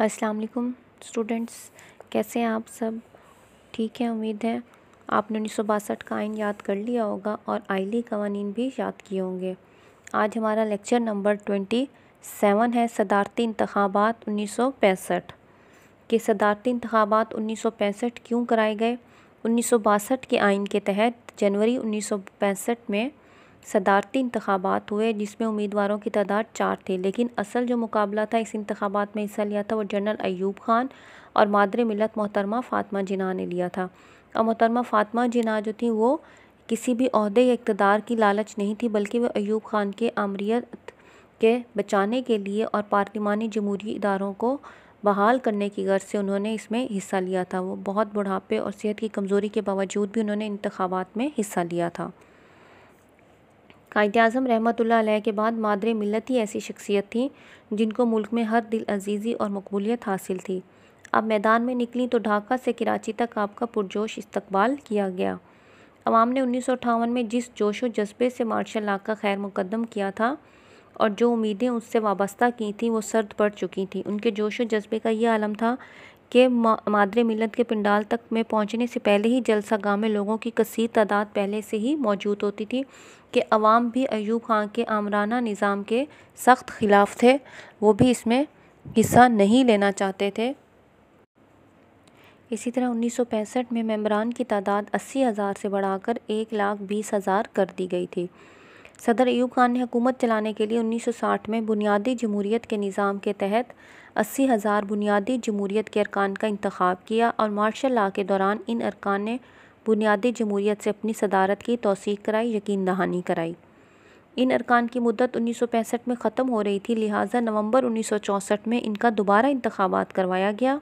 अस्सलाम वालेकुम स्टूडेंट्स कैसे हैं आप सब ठीक हैं उम्मीद है आपने उन्नीस सौ बासठ का आइन याद कर लिया होगा और आइली कवानीन भी याद किए होंगे आज हमारा लेक्चर नंबर ट्वेंटी सेवन है सदारती इंतबात उन्नीस सौ पैंसठ के सदारती इंतबात उन्नीस सौ पैंसठ क्यों कराए गए उन्नीस सौ बासठ के आइन के तहत जनवरी उन्नीस सौ पैंसठ में सदारती इंतबात हुए जिसमें उम्मीदवारों की तादाद चार थी लेकिन असल जो मुकाबला था इस इंतबात में हिस्सा लिया था वो जनरल अयूब ख़ान और मादर मिलत मोहतरमा फ़ातिमा जिना ने लिया था और मोहतरमा फातमा जिना जो थी वो किसी भी अहदे या इकतदार की लालच नहीं थी बल्कि वह अयूब ख़ान के आमरीत के बचाने के लिए और पार्लिमानी जमहूरी इदारों को बहाल करने की गर्ज से उन्होंने इसमें हिस्सा लिया था वो बहुत बुढ़ापे और सेहत की कमज़ोरी के बावजूद भी उन्होंने इंतबात में हिस्सा लिया था कायद अजम रहमतुल्लाह के बाद मादर मिलत ही ऐसी शख्सियत थी जिनको मुल्क में हर दिल अजीज़ी और मकबूलियत हासिल थी अब मैदान में निकली तो ढाका से कराची तक आपका पुरजोश इस्तकबाल किया गया अवाम ने उन्नीस सौ अठावन में जिस जोश व जज्बे से मार्शल ला का खैर मुकदम किया था और जो उम्मीदें उससे वाबस्ता की थी वो सर्द पड़ चुकी थी उनके जोश व जज्बे का ये आलम था के मादरे मिलत के पिंडाल तक में पहुंचने से पहले ही जलसा गाँव में लोगों की कसी तादाद पहले से ही मौजूद होती थी कि अवाम भी अयूब खां के आमराना निज़ाम के सख्त ख़िलाफ़ थे वो भी इसमें हिस्सा नहीं लेना चाहते थे इसी तरह 1965 में मेम्बरान की तादाद अस्सी हज़ार से बढ़ाकर एक लाख बीस हज़ार कर दी गई थी सदर एयूब खान ने हुकूमत चलाने के लिए 1960 में बुनियादी जमहूरीत के निज़ाम के तहत अस्सी हज़ार बुनियादी जमहूरीत के अरकान का इंतखब किया और मार्शल ला के दौरान इन अरकान ने बुनियादी जमहूरीत से अपनी सदारत की तोसीक कराई यकीन दहानी कराई इन अरकान की मुद्दत पैंसठ में ख़त्म हो रही थी लिहाजा नवंबर चौंसठ में इनका दोबारा इंतबात करवाया गया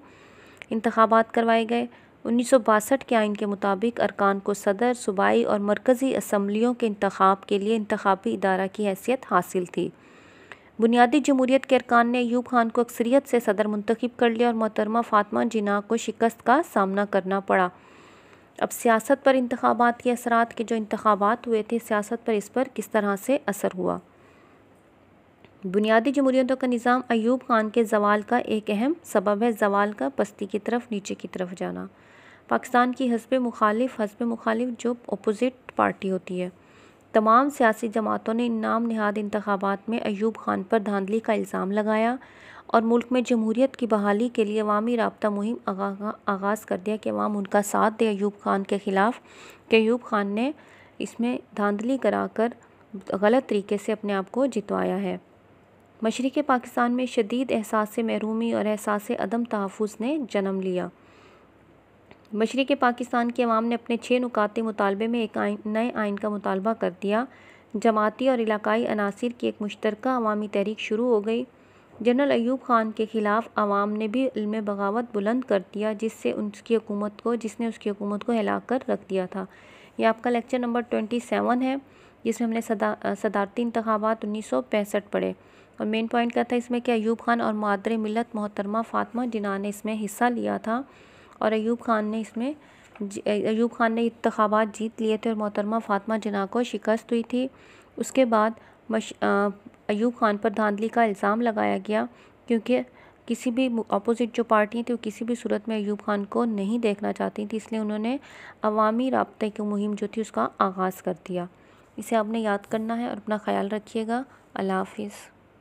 इंतबात करवाए गए उन्नीस सौ बासठ के आइन के मुताबिक अरकान को सदर सूबाई और मरकज़ी असम्बलियों के इंतखब के लिए इंतबी इदारा की हैसियत हासिल थी बुनियादी जमूरीत के अरकान ने यूब खान को अक्सरीत से सदर मंतखब कर लिया और मोहतरमा फ़ातमा जिना को शिकस्त का सामना करना पड़ा अब सियासत पर इंतबात के असर के जो इंतबात हुए थे सियासत पर इस पर किस तरह से असर हुआ बुनियादी जमहूरीतों का निज़ाम अयूब खान के जवाल का एक अहम सबब है जवाल का पस्ती की तरफ नीचे की तरफ जाना पाकिस्तान की हसब मुखालिफ हसब मुखालिफ जो अपोज़िट पार्टी होती है तमाम सियासी जमातों ने नाम नहाद इंतबात में अयूब खान पर धांधली का इल्ज़ाम लगाया और मुल्क में जमहूरीत की बहाली के लिए अवामी रबता मुहिम आगाज़ कर दिया कि अवाम उनका साथ दे अयूब खान के ख़िलाफ़ कि अयूब खान ने इसमें धांधली करा कर गलत तरीके से अपने आप को जितवाया है मशरक़ पाकिस्तान में शदीद एहसास महरूमी और एहसास अदम तहफ़ ने जन्म लिया मशरक़ पाकिस्तान की अवाम ने अपने छः नुकाती मुतालबे में एक आइन, नए आइन का मुतालबा कर दिया जमाती और इलाकई अनासर की एक मुश्तरक अवामी तहरीक शुरू हो गई जनरल अयूब खान के ख़िलाफ़ अवाम ने भी इल्म बगावत बुलंद कर दिया जिससे उनकी हुकूमत को जिसने उसकी हुकूमत को हिला कर रख दिया था यह आपका लेक्चर नंबर ट्वेंटी सेवन है जिसमें हमने सदा सदारती इंतबात उन्नीस सौ पैंसठ पढ़े और मेन पॉइंट क्या था इसमें कि अयूब खान और मादर मिलत मोहतरमा फ़ातमा जिन्हा ने इसमें हिस्सा लिया था और अयूब खान ने इसमें अयूब खान ने इंतबात जीत लिए थे और मोहतरमा फातमा जना को शिकस्त हुई थी उसके बाद ऐब अयूब खान पर धांधली का इल्ज़ाम लगाया गया क्योंकि किसी भी अपोज़िट जो पार्टी थी वो किसी भी सूरत में अयूब खान को नहीं देखना चाहती थी इसलिए उन्होंने अवामी रबते की मुहिम जो थी उसका आगाज़ कर दिया इसे आपने याद करना है और अपना ख्याल रखिएगा अल्लाह हाफिज़